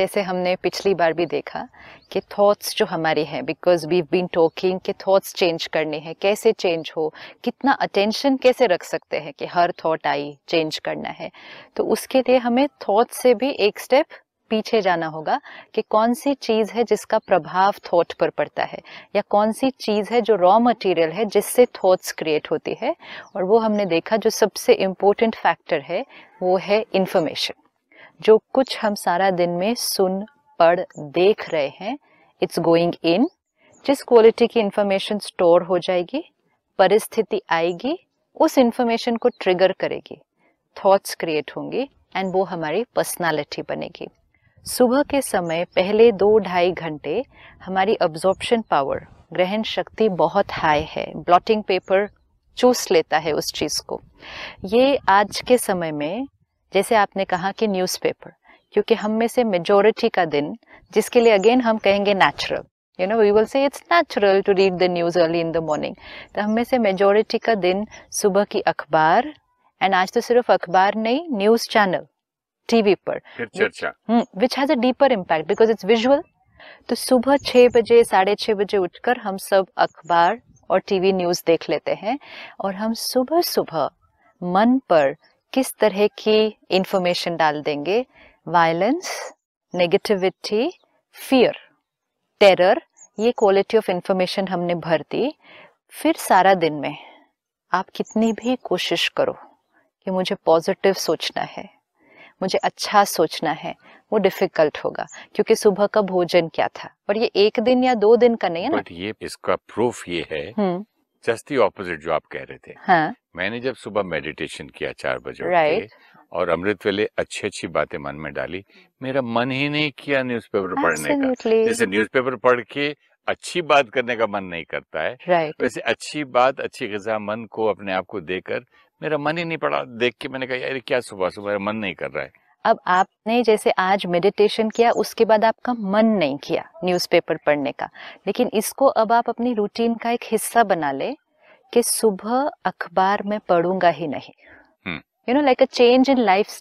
जैसे हमने पिछली बार भी देखा कि थॉट्स जो हमारे हैं बिकॉज वी बीन टॉकिंग के थॉट्स चेंज करने हैं कैसे चेंज हो कितना अटेंशन कैसे रख सकते हैं कि हर थॉट आई चेंज करना है तो उसके लिए हमें थॉट से भी एक स्टेप पीछे जाना होगा कि कौन सी चीज़ है जिसका प्रभाव थॉट पर पड़ता है या कौन सी चीज़ है जो रॉ मटेरियल है जिससे थॉट्स क्रिएट होती है और वो हमने देखा जो सबसे इम्पोर्टेंट फैक्टर है वो है इन्फॉर्मेशन जो कुछ हम सारा दिन में सुन पढ़ देख रहे हैं इट्स गोइंग इन जिस क्वालिटी की इंफॉर्मेशन स्टोर हो जाएगी परिस्थिति आएगी उस इंफॉर्मेशन को ट्रिगर करेगी थॉट्स क्रिएट होंगी एंड वो हमारी पर्सनालिटी बनेगी सुबह के समय पहले दो ढाई घंटे हमारी अब्जॉर्प्शन पावर ग्रहण शक्ति बहुत हाई है ब्लॉटिंग पेपर चूस लेता है उस चीज़ को ये आज के समय में जैसे आपने कहा कि न्यूज़पेपर क्योंकि हम में से मेजोरिटी का दिन जिसके लिए अगेन हम कहेंगे natural you know we will say it's natural to read the news early in the morning तो हम में से मेजोरिटी का दिन सुबह की अखबार एंड आज तो सिर्फ अखबार नहीं न्यूज़ चैनल टीवी पर which has a deeper impact because it's visual तो सुबह छह बजे साढ़े छह बजे उठकर हम सब अखबार और टीवी न्यूज़ देख लेते हैं और हम सुबह सुबह मन पर किस तरह की इंफॉर्मेशन डाल देंगे वायलेंस नेगेटिविटी फियर टेरर ये क्वालिटी ऑफ इंफॉर्मेशन हमने भर दी फिर सारा दिन में आप कितनी भी कोशिश करो कि मुझे पॉजिटिव सोचना है मुझे अच्छा सोचना है वो डिफिकल्ट होगा क्योंकि सुबह का भोजन क्या था और ये एक दिन या दो दिन का नहीं है ना ये इसका प्रूफ ये है जस्ट हम्म। ऑपोजिट जो आप कह रहे थे हाँ मैंने जब सुबह मेडिटेशन किया चार बजे right. और अमृत वेले अच्छी अच्छी बातें मन में डाली मेरा मन ही नहीं किया न्यूज़पेपर पढ़ने का जैसे न्यूज़पेपर पढ़ के अच्छी बात करने का मन नहीं करता है right. वैसे अच्छी बात अच्छी गजा मन को अपने आप को देकर मेरा मन ही नहीं पड़ा देख के मैंने कहा यार क्या सुबह सुबह मन नहीं कर रहा है अब आपने जैसे आज मेडिटेशन किया उसके बाद आपका मन नहीं किया न्यूज़पेपर पढ़ने का लेकिन इसको अब आप अपनी रूटीन का एक हिस्सा बना ले कि सुबह अखबार में पढ़ूंगा ही नहीं you know like a change in life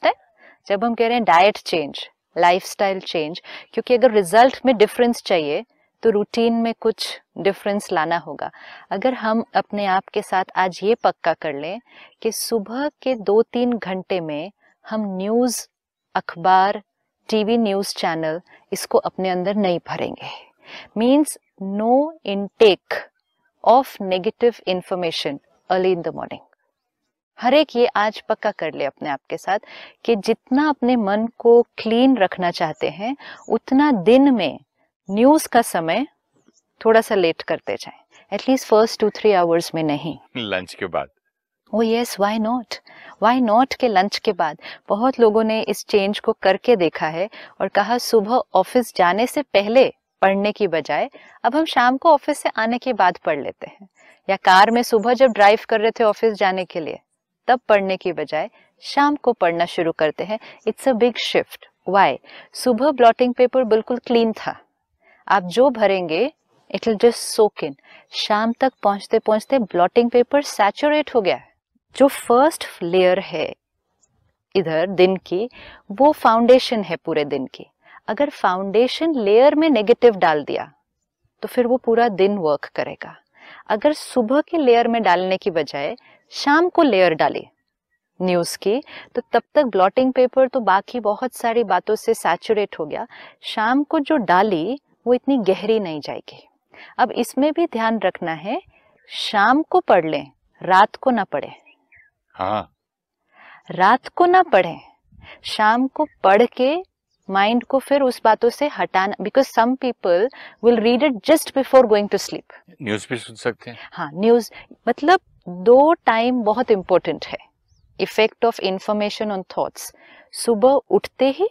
जब हम कह रहे हैं डाइट चेंज लाइफ चेंज क्योंकि अगर रिजल्ट में डिफरेंस चाहिए तो रूटीन में कुछ डिफरेंस लाना होगा अगर हम अपने आप के साथ आज ये पक्का कर लें कि सुबह के दो तीन घंटे में हम न्यूज़ अखबार टीवी न्यूज़ चैनल इसको अपने अंदर नहीं भरेंगे means no intake of negative information early in the morning हर एक ये आज पक्का कर ले अपने आप के साथ कि जितना अपने मन को क्लीन रखना चाहते हैं उतना दिन में न्यूज का समय थोड़ा सा लेट करते जाए at least first two three hours में नहीं लंच के बाद वो yes why not why not के लंच के बाद बहुत लोगों ने इस चेंज को करके देखा है और कहा सुबह ऑफिस जाने से पहले पढ़ने की बजाय अब हम शाम को ऑफिस से आने के बाद पढ़ लेते हैं या कार में सुबह जब ड्राइव कर रहे थे ऑफिस जाने के लिए तब पढ़ने की बजाय शाम को पढ़ना शुरू करते हैं it's a big shift why सुबह ब्लॉटिंग पेपर बिल्कुल क्लीन था आप जो भरेंगे it will just soak in शाम तक पहुंचते पहुंचते ब्लॉटिंग पेपर सैचुरेट हो गया जो फर्स्ट लेयर है इधर दिन की वो फाउंडेशन है पूरे दिन की अगर फाउंडेशन लेयर में नेगेटिव डाल दिया तो फिर वो पूरा दिन वर्क करेगा अगर सुबह के लेयर में डालने की बजाय शाम को लेयर डाले न्यूज़ की तो तब तक ब्लॉटिंग पेपर तो बाकी बहुत सारी बातों से सैचुरेट हो गया शाम को जो डाली वो इतनी गहरी नहीं जाएगी अब इसमें भी ध्यान रखना है शाम को पढ़ लें रात को ना पढ़े हाँ रात को ना पढ़े शाम को पढ़ के माइंड को फिर उस बातों से हटाना because some people will read it just before going to sleep news भी सुन सकते हैं हाँ न्यूज मतलब दो टाइम बहुत इंपॉर्टेंट है effect of information on thoughts सुबह उठते ही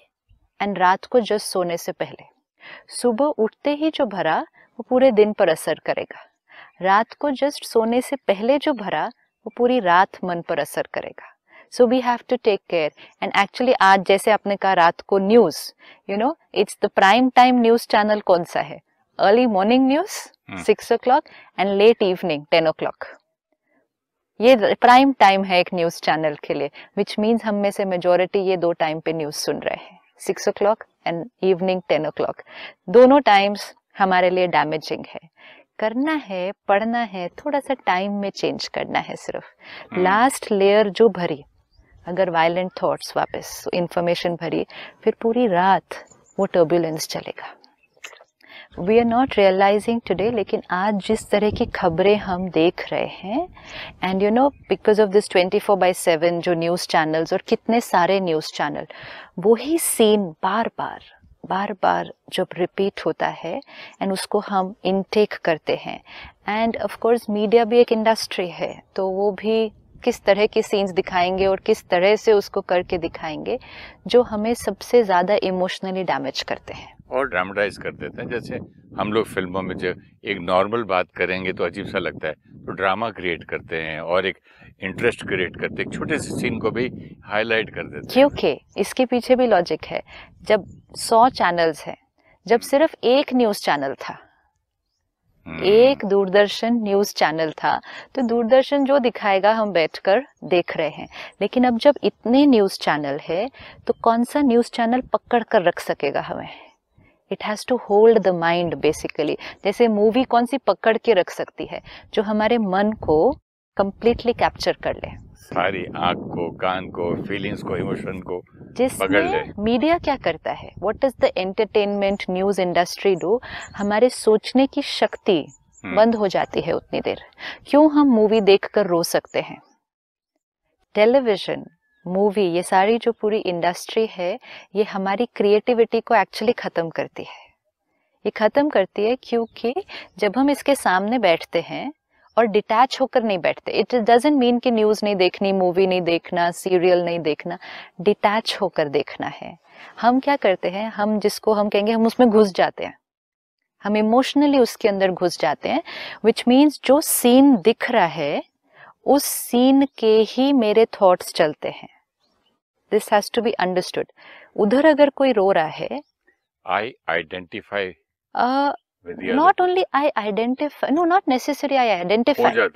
एंड रात को जस्ट सोने से पहले सुबह उठते ही जो भरा वो पूरे दिन पर असर करेगा रात को जस्ट सोने से पहले जो भरा वो पूरी रात मन पर असर करेगा so we have to take care and actually आज जैसे आपने कहा रात को news you know it's the prime time news channel कौन सा है early morning news six o'clock and late evening ten o'clock ये प्राइम टाइम है एक न्यूज चैनल के लिए विच मीन्स हम में से मेजोरिटी ये दो टाइम पे न्यूज सुन रहे हैं six o'clock and evening ten o'clock दोनों टाइम्स हमारे लिए डैमेजिंग है करना है पढ़ना है थोड़ा सा टाइम में चेंज करना है सिर्फ लास्ट hmm. लेयर जो भरी अगर वायलेंट थॉट्स वापस इन्फॉर्मेशन तो भरी फिर पूरी रात वो टर्बुलेंस चलेगा we are not realising today लेकिन आज जिस तरह की खबरें हम देख रहे हैं and you know because of this 24 four by seven जो न्यूज़ चैनल्स और कितने सारे न्यूज़ चैनल वही सीन बार बार बार बार जब रिपीट होता है एंड उसको हम इनटेक करते हैं एंड ऑफ कोर्स मीडिया भी एक इंडस्ट्री है तो वो भी किस तरह के सीन्स दिखाएंगे और किस तरह से उसको करके दिखाएंगे जो हमें सबसे ज़्यादा इमोशनली डैमेज करते हैं और ड्रामेटाइज कर देते हैं जैसे हम लोग फिल्मों में जो एक नॉर्मल बात करेंगे तो अजीब सा लगता है तो ड्रामा क्रिएट करते हैं और एक इंटरेस्ट क्रिएट करते हैं छोटे से सीन को भी हाईलाइट कर देते क्योंकि इसके पीछे भी लॉजिक है जब सौ चैनल्स हैं जब सिर्फ एक न्यूज़ चैनल था हम्म। एक दूरदर्शन न्यूज चैनल था तो दूरदर्शन जो दिखाएगा हम बैठकर देख रहे हैं लेकिन अब जब इतने न्यूज चैनल है तो कौन सा न्यूज चैनल पकड़ कर रख सकेगा हमें it has to hold the mind basically जैसे मूवी कौन सी पकड़ के रख सकती है जो हमारे मन को कंप्लीटली कैप्चर कर ले सारी आंख को कान को फीलिंग्स को इमोशन को पकड़ ले मीडिया क्या करता है what is the entertainment news industry do हमारे सोचने की शक्ति हम्म। बंद हो जाती है उतनी देर क्यों हम मूवी देखकर रो सकते हैं टेलीविजन मूवी ये सारी जो पूरी इंडस्ट्री है ये हमारी क्रिएटिविटी को एक्चुअली ख़त्म करती है ये ख़त्म करती है क्योंकि जब हम इसके सामने बैठते हैं और डिटैच होकर नहीं बैठते इट डजेंट मीन कि न्यूज़ नहीं देखनी मूवी नहीं देखना सीरियल नहीं देखना डिटैच होकर देखना है हम क्या करते हैं हम जिसको हम कहेंगे हम उसमें घुस जाते हैं हम इमोशनली उसके अंदर घुस जाते हैं विच मीन्स जो सीन दिख रहा है उस सीन के ही मेरे थॉट्स चलते हैं this has to be understood उधर अगर कोई रो रहा है I identify not only I identify no not necessary I identify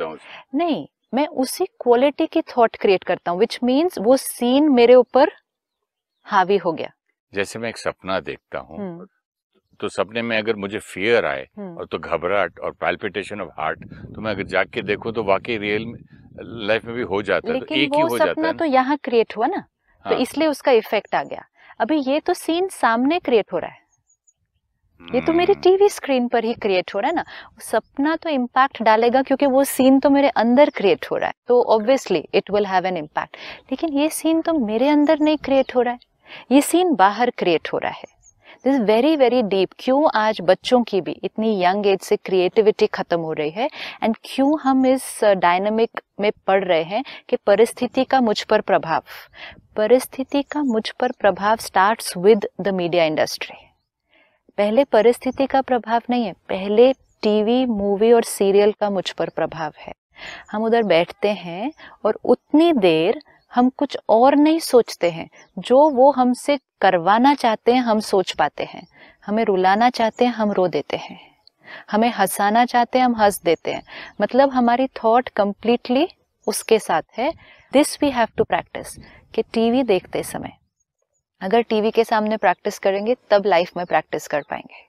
नहीं मैं उसी क्वालिटी की थॉट क्रिएट करता हूँ विच मीन्स वो सीन मेरे ऊपर हावी हो गया जैसे मैं एक सपना देखता हूँ हम्म। तो सपने में अगर मुझे फियर आए हम्म। और तो घबराहट और पैल्पिटेशन ऑफ हार्ट तो मैं अगर जाग के देखूं तो वाकई रियल लाइफ में भी हो जाता है तो एक ही हो जाता तो यहाँ क्रिएट हुआ ना तो हाँ। तो इसलिए उसका इफेक्ट आ गया अभी ये तो सीन सामने क्रिएट हो रहा है ये तो मेरे टीवी hmm. स्क्रीन पर ही क्रिएट हो रहा है ना सपना तो इम्पैक्ट डालेगा क्योंकि वो सीन तो मेरे अंदर क्रिएट हो रहा है तो obviously it will have an impact लेकिन ये सीन तो मेरे अंदर नहीं क्रिएट हो रहा है ये सीन बाहर क्रिएट हो रहा है दिस वेरी वेरी डीप क्यों आज बच्चों की भी इतनी यंग एज से क्रिएटिविटी खत्म हो रही है एंड क्यों हम इस डायनामिक uh, में पढ़ रहे हैं कि परिस्थिति का मुझ पर प्रभाव परिस्थिति का मुझ पर प्रभाव starts with the media industry पहले परिस्थिति का प्रभाव नहीं है पहले टीवी मूवी और सीरियल का मुझ पर प्रभाव है हम उधर बैठते हैं और उतनी देर हम कुछ और नहीं सोचते हैं जो वो हमसे करवाना चाहते हैं हम सोच पाते हैं हमें रुलाना चाहते हैं हम रो देते हैं हमें हंसाना चाहते हैं हम हंस देते हैं मतलब हमारी थॉट कम्प्लीटली उसके साथ है this we have to practise कि टीवी देखते समय अगर टीवी के सामने प्रैक्टिस करेंगे तब लाइफ में प्रैक्टिस कर पाएंगे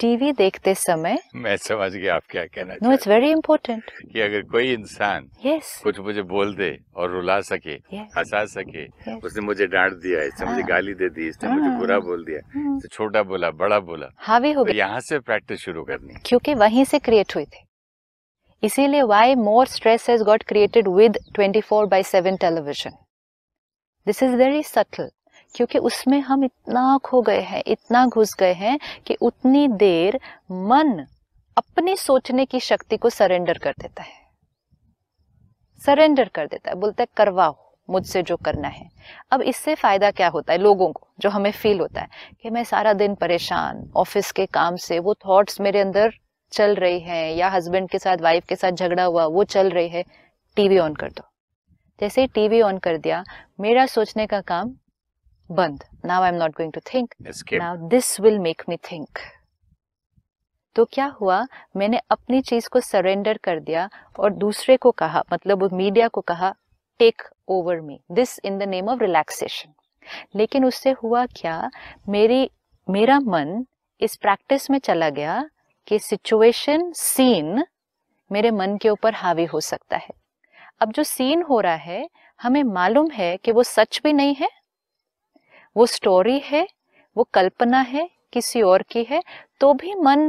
टीवी देखते समय मैं समझ गया आप क्या कहना नो इट्स वेरी इम्पोर्टेंट कि अगर कोई इंसान yes. कुछ मुझे बोल दे और रुला सके yes. हंसा सके yes. उसने मुझे डांट दिया इसने हाँ. मुझे गाली दे दी इसने हाँ. मुझे बुरा बोल दिया हाँ. तो छोटा बोला बड़ा बोला हावी हो तो गया यहाँ से प्रैक्टिस शुरू करनी क्योंकि वहीं से क्रिएट हुई थी इसीलिए why more stress has got created with four by seven television this is very subtle क्योंकि उसमें हम इतना खो गए हैं इतना घुस गए हैं कि उतनी देर मन अपनी सोचने की शक्ति को सरेंडर कर देता है सरेंडर कर देता है बोलता है करवाओ मुझसे जो करना है अब इससे फायदा क्या होता है लोगों को जो हमें फील होता है कि मैं सारा दिन परेशान ऑफिस के काम से वो थॉट्स मेरे अंदर चल रही हैं या हस्बैंड के साथ वाइफ के साथ झगड़ा हुआ वो चल रही है टीवी ऑन कर दो जैसे ही टीवी ऑन कर दिया मेरा सोचने का काम बंद now I am not going to think now this will make me think तो क्या हुआ मैंने अपनी चीज को सरेंडर कर दिया और दूसरे को कहा मतलब मीडिया को कहा take over me this in the name of relaxation लेकिन उससे हुआ क्या मेरी मेरा मन इस प्रैक्टिस में चला गया कि सिचुएशन सीन मेरे मन के ऊपर हावी हो सकता है अब जो सीन हो रहा है हमें मालूम है कि वो सच भी नहीं है वो स्टोरी है वो कल्पना है किसी और की है तो भी मन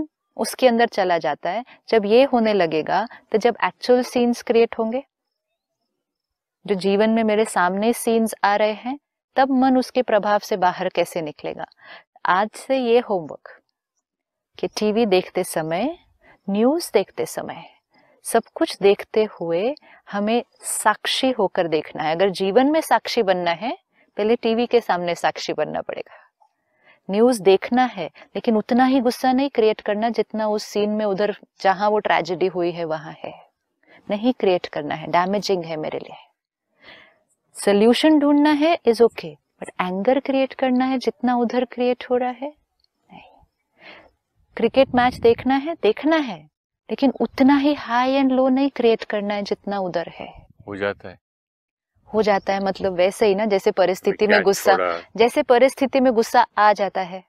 उसके अंदर चला जाता है जब ये होने लगेगा तो जब एक्चुअल सीन्स क्रिएट होंगे जो जीवन में मेरे सामने सीन्स आ रहे हैं तब मन उसके प्रभाव से बाहर कैसे निकलेगा आज से ये होमवर्क कि टीवी देखते समय न्यूज़ देखते समय सब कुछ देखते हुए हमें साक्षी होकर देखना है अगर जीवन में साक्षी बनना है पहले टीवी के सामने साक्षी बनना पड़ेगा न्यूज देखना है लेकिन उतना ही गुस्सा नहीं क्रिएट करना जितना उस सीन में उधर जहां वो ट्रेजेडी हुई है वहां है नहीं क्रिएट करना है डैमेजिंग है मेरे लिए सोल्यूशन ढूंढना है is okay but anger create करना है जितना उधर क्रिएट हो रहा है नहीं क्रिकेट मैच देखना है देखना है लेकिन उतना ही हाई एंड लो नहीं क्रिएट करना है जितना उधर है हो जाता है हो जाता है मतलब वैसे ही ना जैसे परिस्थिति में गुस्सा जैसे परिस्थिति में गुस्सा आ जाता है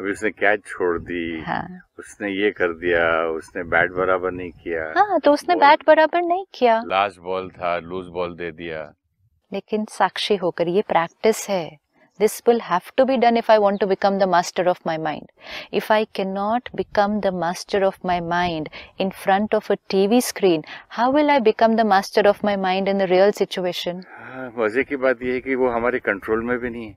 अभी उसने कैच छोड़ दी हाँ। उसने ये कर दिया उसने बैट बराबर नहीं किया हाँ तो उसने बैट बराबर नहीं किया लास्ट बॉल था लूज बॉल दे दिया लेकिन साक्षी होकर ये प्रैक्टिस है This will have to be done if I want to become the master of my mind. If I cannot become the master of my mind in front of a TV screen, how will I become the master of my mind in the real situation? मजे की बात यह है कि वो हमारे control में भी नहीं है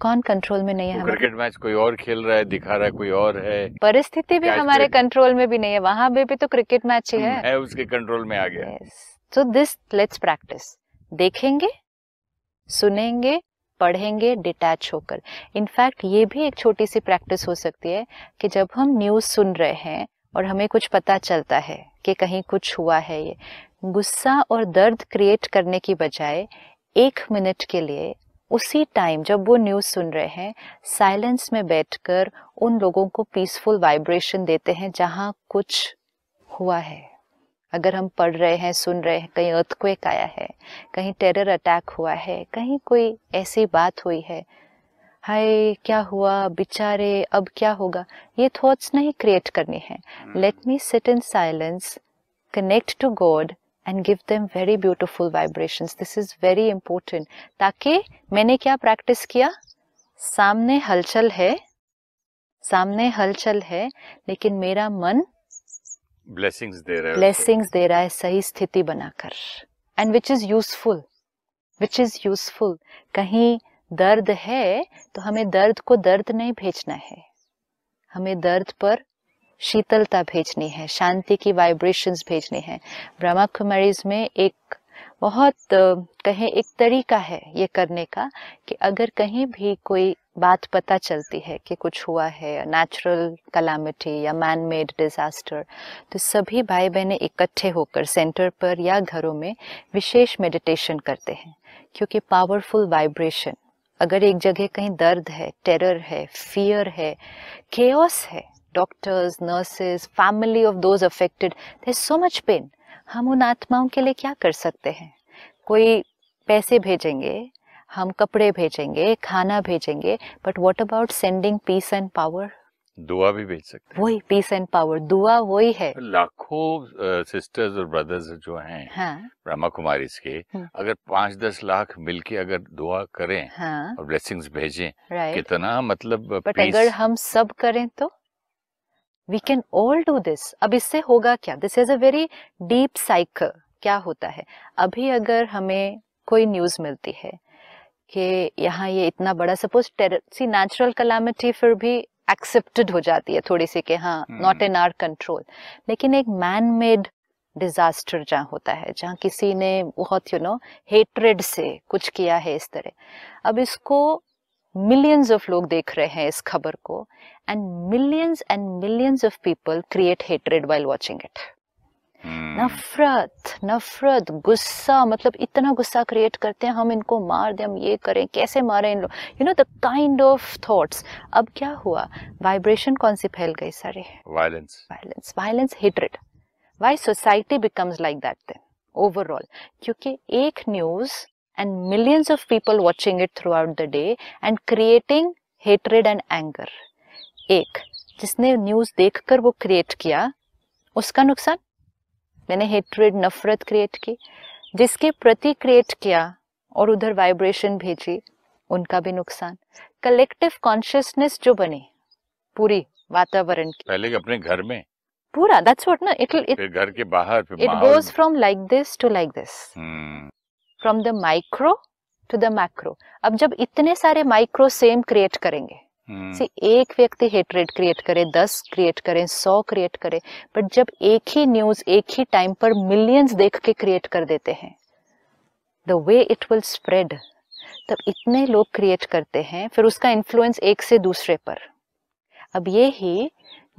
कौन कंट्रोल में नहीं है क्रिकेट मैच कोई और खेल रहा है दिखा रहा है कोई और है परिस्थिति भी हमारे कंट्रोल में भी नहीं है वहाँ पे भी तो क्रिकेट मैच ही है, है उसके कंट्रोल में आ गया सो दिस लेट्स प्रैक्टिस देखेंगे सुनेंगे पढ़ेंगे डिटैच होकर इनफैक्ट ये भी एक छोटी सी प्रैक्टिस हो सकती है कि जब हम न्यूज़ सुन रहे हैं और हमें कुछ पता चलता है कि कहीं कुछ हुआ है ये गुस्सा और दर्द क्रिएट करने की बजाय एक मिनट के लिए उसी टाइम जब वो न्यूज़ सुन रहे हैं साइलेंस में बैठकर उन लोगों को पीसफुल वाइब्रेशन देते हैं जहाँ कुछ हुआ है अगर हम पढ़ रहे हैं सुन रहे हैं कहीं अर्थक्वेक आया है कहीं टेरर अटैक हुआ है कहीं कोई ऐसी बात हुई है हाय क्या हुआ बेचारे अब क्या होगा ये थॉट्स नहीं क्रिएट करने हैं let me sit in silence connect to God and give them very beautiful vibration this is very important ताकि मैंने क्या प्रैक्टिस किया सामने हलचल है सामने हलचल है लेकिन मेरा मन ब्लेसिंग्स दे रहा है ब्लेसिंग्स दे रहा है सही स्थिति बनाकर and which is useful which is useful कहीं दर्द है तो हमें दर्द को दर्द नहीं भेजना है हमें दर्द पर शीतलता भेजनी है शांति की वाइब्रेशंस भेजनी है ब्रह्मा कुमारीज में एक बहुत कहें एक तरीका है ये करने का कि अगर कहीं भी कोई बात पता चलती है कि कुछ हुआ है नेचुरल कलामिटी या मैन मेड डिज़ास्टर तो सभी भाई बहनें इकट्ठे होकर सेंटर पर या घरों में विशेष मेडिटेशन करते हैं क्योंकि पावरफुल वाइब्रेशन अगर एक जगह कहीं दर्द है टेरर है फियर है केओस है doctors nurses family of those affected they so much pain हम उन आत्माओं के लिए क्या कर सकते हैं कोई पैसे भेजेंगे हम कपड़े भेजेंगे खाना भेजेंगे but what about sending peace and power दुआ भी भेज सकते हैं वही पीस एंड पावर दुआ वही है लाखों सिस्टर्स और ब्रदर्स जो हैं हाँ? ब्रह्मा कुमारी के हम्म। अगर पाँच दस लाख मिलके अगर दुआ करें हाँ? और ब्लेसिंग्स भेजें कितना मतलब बट अगर हम सब करें तो we can all do this अब इससे होगा क्या this is a very deep cycle क्या होता है अभी अगर हमें कोई न्यूज मिलती है कि यहाँ ये इतना बड़ा सपोज सी नेचुरल कलामिटी फिर भी एक्सेप्टेड हो जाती है थोड़ी सी कि हाँ नॉट इन आर कंट्रोल लेकिन एक मैन मेड डिजास्टर जहाँ होता है जहाँ किसी ने बहुत यू नो हेटरेड से कुछ किया है इस तरह अब इसको मिलियंस ऑफ लोग देख रहे हैं इस खबर को and millions and millions of people create hatred while watching it नफरत नफरत गुस्सा मतलब इतना गुस्सा क्रिएट करते हैं हम इनको मार दें हम ये करें कैसे मारें इन लोग you know the kind of thoughts अब क्या हुआ वाइब्रेशन कौन सी फैल गई सारे violence violence violence hatred why society becomes like that then overall क्योंकि एक news and millions of people watching it throughout the day and creating hatred and anger. एक जिसने न्यूज देखकर वो क्रिएट किया उसका नुकसान मैंने हेट्रेड नफरत क्रिएट की जिसके प्रति क्रिएट किया और उधर वाइब्रेशन भेजी उनका भी नुकसान कलेक्टिव कॉन्शियसनेस जो बने पूरी वातावरण की पहले अपने घर में पूरा दैट्स व्हाट ना इट इट घर के बाहर it goes from like this to like this from the micro to the macro अब जब इतने सारे माइक्रो सेम क्रिएट करेंगे से हम्म। hmm. एक व्यक्ति हेटरेट क्रिएट करे दस क्रिएट करे सौ क्रिएट करे बट जब एक ही न्यूज एक ही टाइम पर मिलियंस देख के क्रिएट कर देते हैं the way it will spread तब इतने लोग क्रिएट करते हैं फिर उसका इन्फ्लुएंस एक से दूसरे पर अब ये ही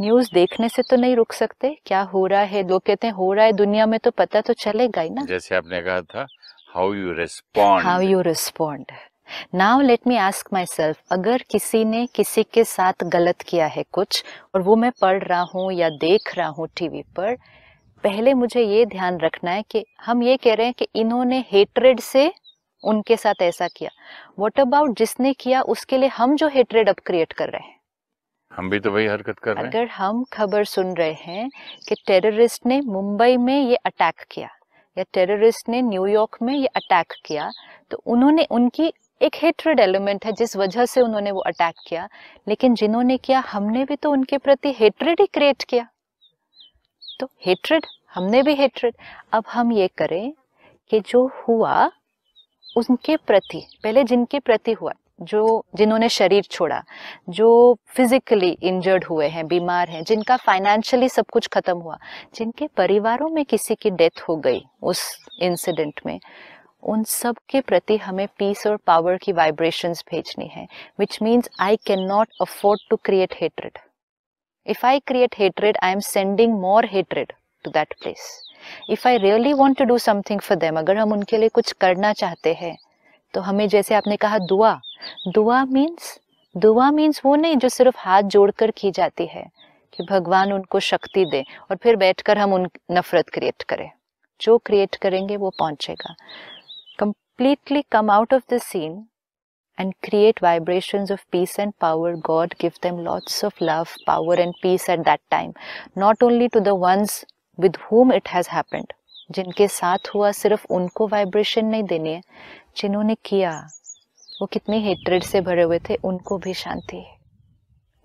न्यूज देखने से तो नहीं रुक सकते क्या हो रहा है लोग कहते हैं हो रहा है दुनिया में तो पता तो चलेगा ही ना जैसे आपने कहा था how you respond how you respond now let me ask myself अगर किसी ने किसी के साथ गलत किया है कुछ और वो मैं पढ़ रहा हूँ या देख रहा हूँ टीवी पर पहले मुझे ये ध्यान रखना है कि हम ये कह रहे हैं कि इन्होंने हेटरेड से उनके साथ ऐसा किया वॉट अबाउट जिसने किया उसके लिए हम जो हेट्रेड अब क्रिएट कर रहे हैं हम भी तो वही हरकत कर रहे हैं अगर हम खबर सुन रहे हैं कि टेररिस्ट ने मुंबई में ये अटैक किया या टेररिस्ट ने न्यूयॉर्क में ये अटैक किया तो उन्होंने उनकी एक हेट्रेड एलिमेंट है जिस वजह से उन्होंने वो अटैक किया लेकिन जिन्होंने किया हमने भी तो उनके प्रति हेट्रेड ही क्रिएट किया तो हेट्रेड हमने भी हेट्रेड अब हम ये करें कि जो हुआ उनके प्रति पहले जिनके प्रति हुआ जो जिन्होंने शरीर छोड़ा जो फिजिकली इंजर्ड हुए हैं बीमार हैं जिनका फाइनेंशियली सब कुछ खत्म हुआ जिनके परिवारों में किसी की डेथ हो गई उस इंसिडेंट में उन सब के प्रति हमें पीस और पावर की वाइब्रेशंस भेजनी है which means I can not afford to create hatred if I create hatred I am sending more hatred to that place if I really want to do something for them अगर हम उनके लिए कुछ करना चाहते हैं तो हमें जैसे आपने कहा दुआ दुआ मीन्स दुआ मीन्स वो नहीं जो सिर्फ हाथ जोड़कर की जाती है कि भगवान उनको शक्ति दे और फिर बैठकर हम उन नफरत क्रिएट करें जो क्रिएट करेंगे वो पहुंचेगा completely come out of the scene and create vibration of peace and power God give them lots of love power and peace at that time not only to the ones with whom it has happened जिनके साथ हुआ सिर्फ उनको vibration नहीं देनी है जिन्होंने किया वो कितने हेट्रेड से भरे हुए थे उनको भी शांति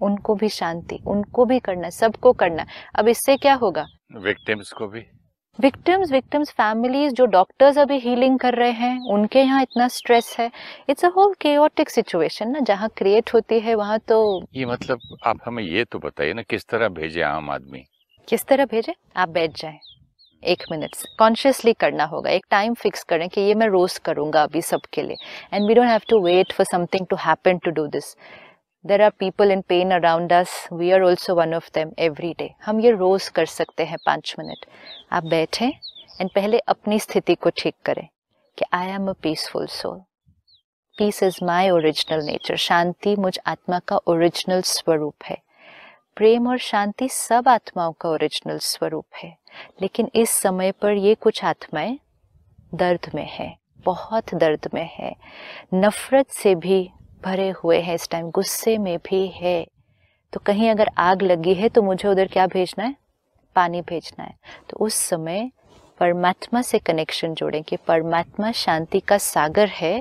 उनको भी शांति उनको भी करना सबको करना अब इससे क्या होगा विक्टिम्स को भी विक्टिम्स विक्टिम्स फैमिलीज जो डॉक्टर्स अभी हीलिंग कर रहे हैं उनके यहाँ इतना स्ट्रेस है it's a whole chaotic situation ना जहाँ क्रिएट होती है वहाँ तो ये मतलब आप हमें ये तो बताइए ना किस तरह भेजे आम आदमी किस तरह भेजे आप बैठ जाए एक मिनट कॉन्शियसली करना होगा एक टाइम फिक्स करें कि ये मैं रोज़ करूँगा अभी सबके लिए and we don't have to wait for something to happen to do this there are people in pain around us we are also one of them every day हम ये रोज़ कर सकते हैं पाँच मिनट आप बैठें एंड पहले अपनी स्थिति को ठीक करें कि I am a peaceful soul peace is my original nature शांति मुझ आत्मा का ओरिजिनल स्वरूप है प्रेम और शांति सब आत्माओं का ओरिजिनल स्वरूप है लेकिन इस समय पर ये कुछ आत्माएं दर्द में है बहुत दर्द में है नफरत से भी भरे हुए हैं इस टाइम गुस्से में भी है तो कहीं अगर आग लगी है तो मुझे उधर क्या भेजना है पानी भेजना है तो उस समय परमात्मा से कनेक्शन जोड़ें कि परमात्मा शांति का सागर है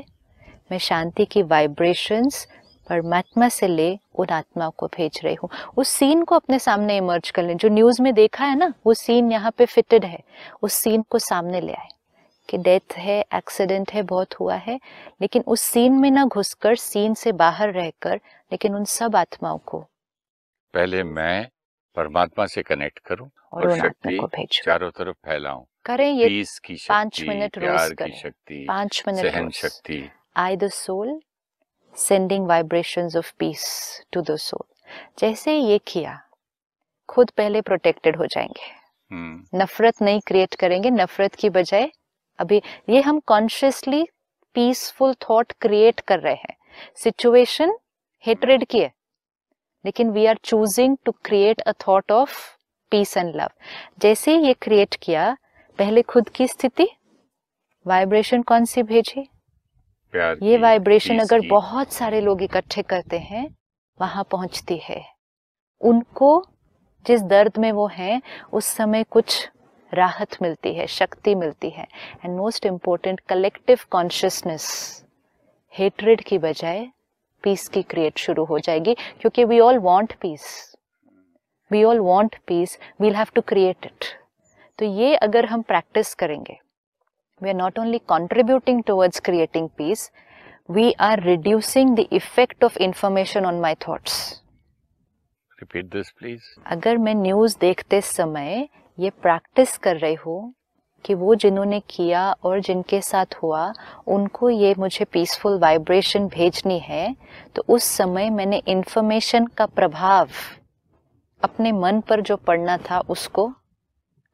मैं शांति की वाइब्रेशंस परमात्मा से ले उन आत्माओं को भेज रही हूँ उस सीन को अपने सामने इमर्ज कर लें जो न्यूज़ में देखा है ना वो सीन यहाँ पे फिटेड है उस सीन को सामने ले आए कि डेथ है एक्सीडेंट है बहुत हुआ है लेकिन उस सीन में ना घुसकर सीन से बाहर रहकर लेकिन उन सब आत्माओं को पहले मैं परमात्मा से कनेक्ट करूं और, और शक्ति चारों तरफ फैलाऊं करें ये पांच मिनट रोज की शक्ति पांच मिनट सहन शक्ति I the soul sending vibration of peace to the soul जैसे ये किया खुद पहले प्रोटेक्टेड हो जाएंगे hmm. नफरत नहीं क्रिएट करेंगे नफरत की बजाय अभी ये हम कॉन्शियसली पीसफुल थॉट क्रिएट कर रहे हैं सिचुएशन हेटरेड की है लेकिन we are choosing to create a thought of peace and love जैसे ये क्रिएट किया पहले खुद की स्थिति वाइब्रेशन कौन सी भेजी प्यार ये वाइब्रेशन अगर बहुत सारे लोग इकट्ठे करते हैं वहां पहुंचती है उनको जिस दर्द में वो हैं उस समय कुछ राहत मिलती है शक्ति मिलती है and most important collective consciousness hatred की बजाय पीस की क्रिएट शुरू हो जाएगी क्योंकि we all want peace we all want peace we'll have to create it तो ये अगर हम प्रैक्टिस करेंगे we are not only contributing towards creating peace, we are reducing the effect of information on my thoughts. Repeat this, please. अगर मैं news देखते समय ये प्रैक्टिस कर रही हूँ कि वो जिन्होंने किया और जिनके साथ हुआ उनको ये मुझे पीसफुल वाइब्रेशन भेजनी है तो उस समय मैंने इन्फॉर्मेशन का प्रभाव अपने मन पर जो पड़ना था उसको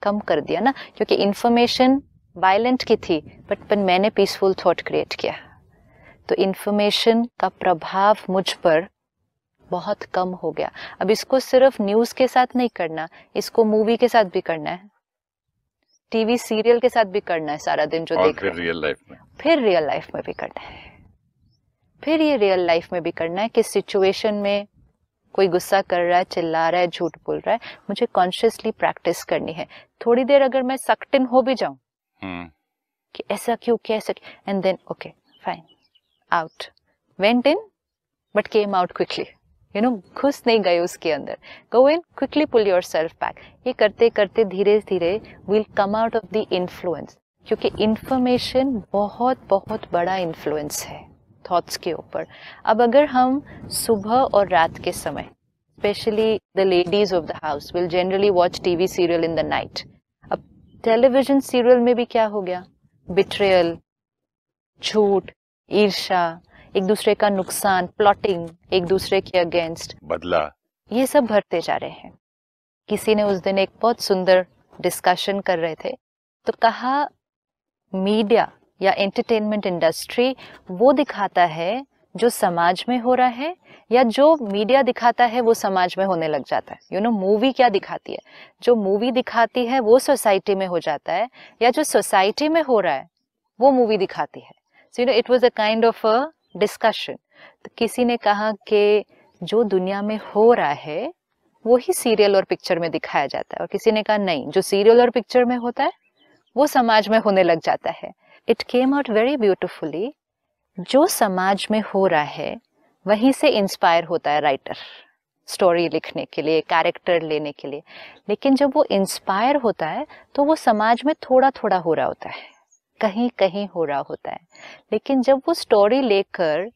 कम कर दिया ना क्योंकि इन्फॉर्मेशन वायलेंट की थी बट पर मैंने पीसफुल थॉट क्रिएट किया तो इन्फॉर्मेशन का प्रभाव मुझ पर बहुत कम हो गया अब इसको सिर्फ न्यूज़ के साथ नहीं करना इसको मूवी के साथ भी करना है टीवी सीरियल के साथ भी करना है सारा दिन जो देख रहे हैं रियल लाइफ में फिर रियल लाइफ में भी करना है फिर ये रियल लाइफ में भी करना है कि सिचुएशन में कोई गुस्सा कर रहा है चिल्ला रहा है झूठ बोल रहा है मुझे कॉन्शियसली प्रैक्टिस करनी है थोड़ी देर अगर मैं सकटिन हो भी जाऊं Hmm. कि ऐसा क्यों कैसे and then okay fine out went in but came out quickly you know घुस नहीं गए उसके अंदर go in quickly pull yourself back ये करते करते धीरे धीरे will come out of the influence क्योंकि इन्फॉर्मेशन बहुत बहुत बड़ा इन्फ्लुएंस है थॉट्स के ऊपर अब अगर हम सुबह और रात के समय specially the ladies of the house will generally watch TV serial in the night television serial में भी क्या हो गया बिट्रेयल झूठ ईर्षा एक दूसरे का नुकसान प्लॉटिंग एक दूसरे के अगेंस्ट बदला ये सब भरते जा रहे हैं किसी ने उस दिन एक बहुत सुंदर डिस्कशन कर रहे थे तो कहा मीडिया या एंटरटेनमेंट इंडस्ट्री वो दिखाता है जो समाज में हो रहा है या जो मीडिया दिखाता है वो समाज में होने लग जाता है यू नो मूवी क्या दिखाती है जो मूवी दिखाती है वो सोसाइटी में हो जाता है या जो सोसाइटी में हो रहा है वो मूवी दिखाती है so you know it was a kind of a discussion तो किसी ने कहा कि जो दुनिया में हो रहा है वो ही सीरियल और पिक्चर में दिखाया जाता है और किसी ने कहा नहीं जो सीरियल और पिक्चर में होता है वो समाज में होने लग जाता है it came out very beautifully जो समाज में हो रहा है वहीं से इंस्पायर होता है राइटर स्टोरी लिखने के लिए कैरेक्टर लेने के लिए लेकिन जब वो इंस्पायर होता है तो वो समाज में थोड़ा थोड़ा हो रहा होता है कहीं कहीं हो रहा होता है लेकिन जब वो स्टोरी लेकर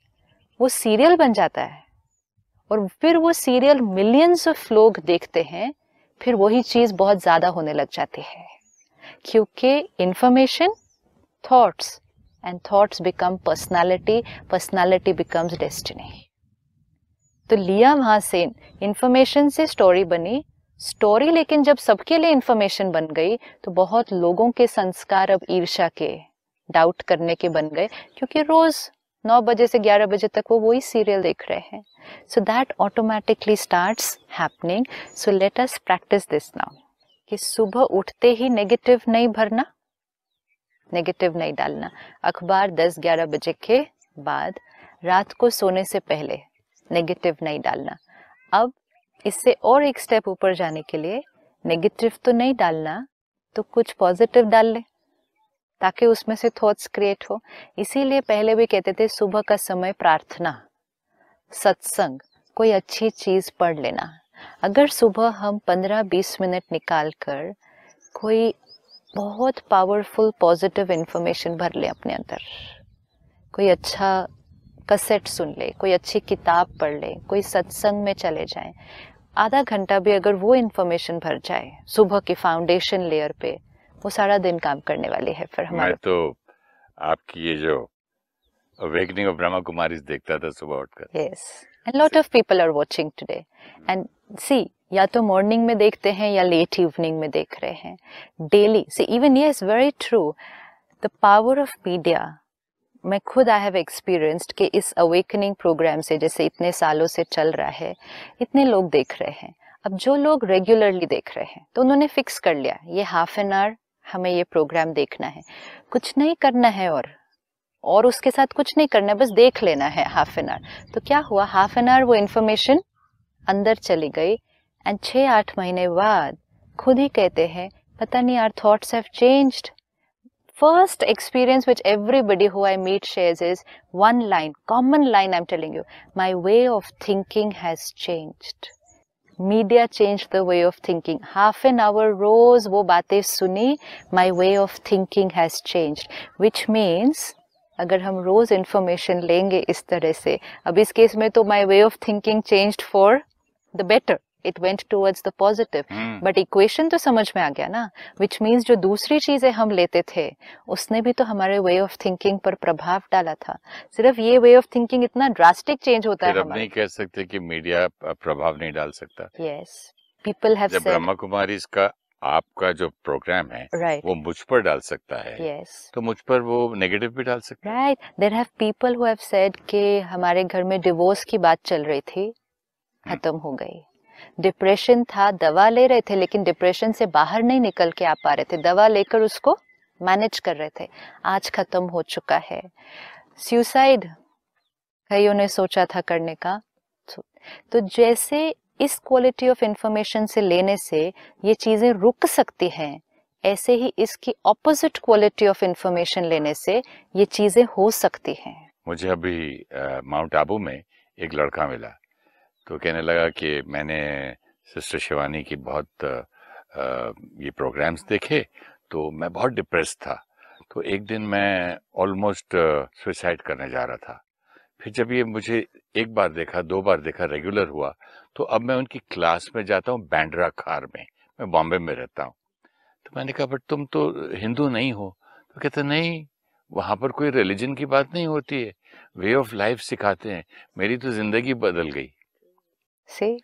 वो सीरियल बन जाता है और फिर वो सीरियल मिलियंस ऑफ लोग देखते हैं फिर वही चीज़ बहुत ज़्यादा होने लग जाती है क्योंकि information thoughts and thoughts become personality personality becomes destiny तो लिया वहां से इन्फॉर्मेशन से स्टोरी बनी स्टोरी लेकिन जब सबके लिए इन्फॉर्मेशन बन गई तो बहुत लोगों के संस्कार अब ईर्षा के डाउट करने के बन गए क्योंकि रोज नौ बजे से ग्यारह बजे तक वो वही सीरियल देख रहे हैं so that automatically start happening so let us practice this now कि सुबह उठते ही नेगेटिव नहीं भरना नेगेटिव नहीं डालना अखबार 10-11 बजे के बाद रात को सोने से पहले नेगेटिव नहीं डालना अब इससे और एक स्टेप ऊपर जाने के लिए नेगेटिव तो नहीं डालना तो कुछ पॉजिटिव डाल ले ताकि उसमें से थॉट्स क्रिएट हो इसीलिए पहले भी कहते थे सुबह का समय प्रार्थना सत्संग कोई अच्छी चीज़ पढ़ लेना अगर सुबह हम 15-20 मिनट निकाल कर कोई बहुत पावरफुल पॉजिटिव इन्फॉर्मेशन भर ले अपने अंदर कोई अच्छा कसेट सुन ले कोई अच्छी किताब पढ़ ले कोई सत्संग में चले जाए आधा घंटा भी अगर वो इन्फॉर्मेशन भर जाए सुबह की फाउंडेशन लेयर पे वो सारा दिन काम करने वाली है फिर हमारे तो आपकी ये जो अवेकनिंग ऑफ ब्रह्मा Kumaris देखता था सुबह उठकर. Yes and lot of people are watching today, and see या तो मॉर्निंग में देखते हैं या लेट इवनिंग में देख रहे हैं डेली से इवन ये is very true the power of media मैं खुद आई हैव एक्सपीरियंस्ड कि इस अवेकनिंग प्रोग्राम से जैसे इतने सालों से चल रहा है इतने लोग देख रहे हैं अब जो लोग रेगुलरली देख रहे हैं तो उन्होंने फिक्स कर लिया ये हाफ एन आवर हमें ये प्रोग्राम देखना है कुछ नहीं करना है और और उसके साथ कुछ नहीं करना है बस देख लेना है हाफ एन आवर तो क्या हुआ हाफ एन आवर वो इन्फॉर्मेशन अंदर चली गई एंड छह आठ महीने बाद खुद ही कहते हैं पता नहीं are thoughts have first experience which everybody who meet shares is one line common line I am telling you my way of thinking has change media change the way of thinking half an hour रोज वो बातें सुनी my way of thinking has change which means अगर हम रोज information लेंगे इस तरह से अब इस केस में तो my way of thinking change for the better it went towards the positive but equation तो समझ में आ गया ना विच मीन्स जो दूसरी चीजें हम लेते थे उसने भी तो हमारे वे ऑफ थिंकिंग पर प्रभाव डाला था सिर्फ ये वे ऑफ थिंकिंग इतना ड्रास्टिक चेंज होता है नहीं कह सकते कि मीडिया प्रभाव नहीं डाल सकता yes people have Brahma Kumari इसका आपका जो प्रोग्राम है right. वो मुझ पर डाल सकता है yes. तो मुझ पर वो नेगेटिव भी डाल सकता है right there have people who have said हमारे घर में डिवोर्स की बात चल रही थी hmm. खत्म हो गई डिप्रेशन था दवा ले रहे थे लेकिन डिप्रेशन से बाहर नहीं निकल के आ पा रहे थे दवा लेकर उसको मैनेज कर रहे थे आज खत्म हो चुका है सुसाइड कईयों ने सोचा था करने का तो जैसे इस क्वालिटी ऑफ इंफॉर्मेशन से लेने से ये चीज़ें रुक सकती हैं ऐसे ही इसकी ऑपोजिट क्वालिटी ऑफ इंफॉर्मेशन लेने से ये चीज़ें हो सकती हैं मुझे अभी माउंट आबू में एक लड़का मिला तो कहने लगा कि मैंने सिस्टर शिवानी की बहुत ये प्रोग्राम्स देखे तो मैं बहुत डिप्रेस था तो एक दिन मैं ऑलमोस्ट सुसाइड करने जा रहा था फिर जब ये मुझे एक बार देखा दो बार देखा रेगुलर हुआ तो अब मैं उनकी क्लास में जाता हूँ बैंड्रा खार में मैं बॉम्बे में रहता हूँ तो मैंने कहा बट तुम तो हिंदू नहीं हो तो कहते नहीं वहाँ पर कोई रिलीजन की बात नहीं होती है वे ऑफ लाइफ सिखाते हैं मेरी तो ज़िंदगी बदल गई See?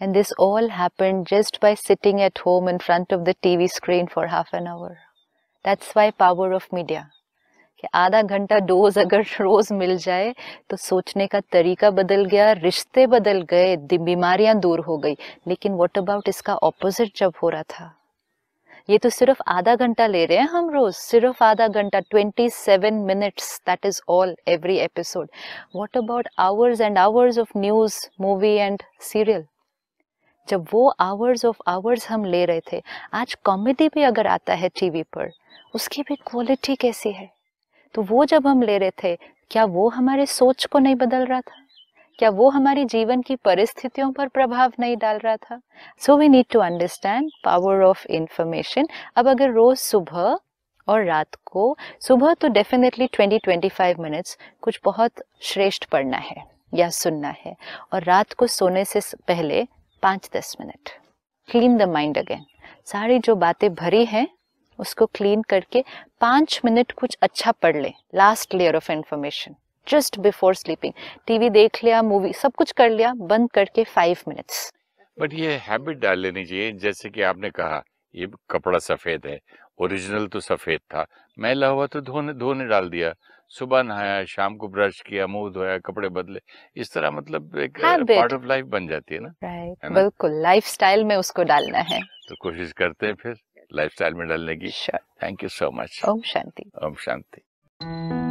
And this all happened just by sitting at home in front of the TV screen for half an hour. That's why power of media. कि आधा घंटा डोज अगर रोज मिल जाए तो सोचने का तरीका बदल गया रिश्ते बदल गए बीमारियां दूर हो गई लेकिन व्हाट अबाउट इसका ऑपोजिट जब हो रहा था ये तो सिर्फ आधा घंटा ले रहे हैं हम रोज सिर्फ आधा घंटा twenty seven minutes that is all every episode what about hours and hours of news movie and serial जब वो आवर्स ऑफ आवर्स हम ले रहे थे आज कॉमेडी भी अगर आता है टीवी पर उसकी भी क्वालिटी कैसी है तो वो जब हम ले रहे थे क्या वो हमारे सोच को नहीं बदल रहा था क्या वो हमारे जीवन की परिस्थितियों पर प्रभाव नहीं डाल रहा था so we need to understand power of information अब अगर रोज सुबह और रात को सुबह तो डेफिनेटली 20-25 मिनट्स कुछ बहुत श्रेष्ठ पढ़ना है या सुनना है और रात को सोने से पहले पाँच दस minute clean the mind again सारी जो बातें भरी हैं उसको क्लीन करके पाँच मिनट कुछ अच्छा पढ़ लें last layer of information just before sleeping TV देख लिया मूवी सब कुछ कर लिया बंद करके फाइव मिनट्स बट ये हैबिट डाल लेनी चाहिए जैसे कि आपने कहा ये कपड़ा सफेद है ओरिजिनल तो सफेद था मैला हुआ तो धोने धोने डाल दिया सुबह नहाया शाम को ब्रश किया मुंह धोया कपड़े बदले इस तरह मतलब एक पार्ट ऑफ लाइफ बन जाती है ना राइट बिल्कुल स्टाइल में उसको डालना है तो कोशिश करते हैं फिर स्टाइल में डालने की थैंक यू सो मच ओम शांति ओम शांति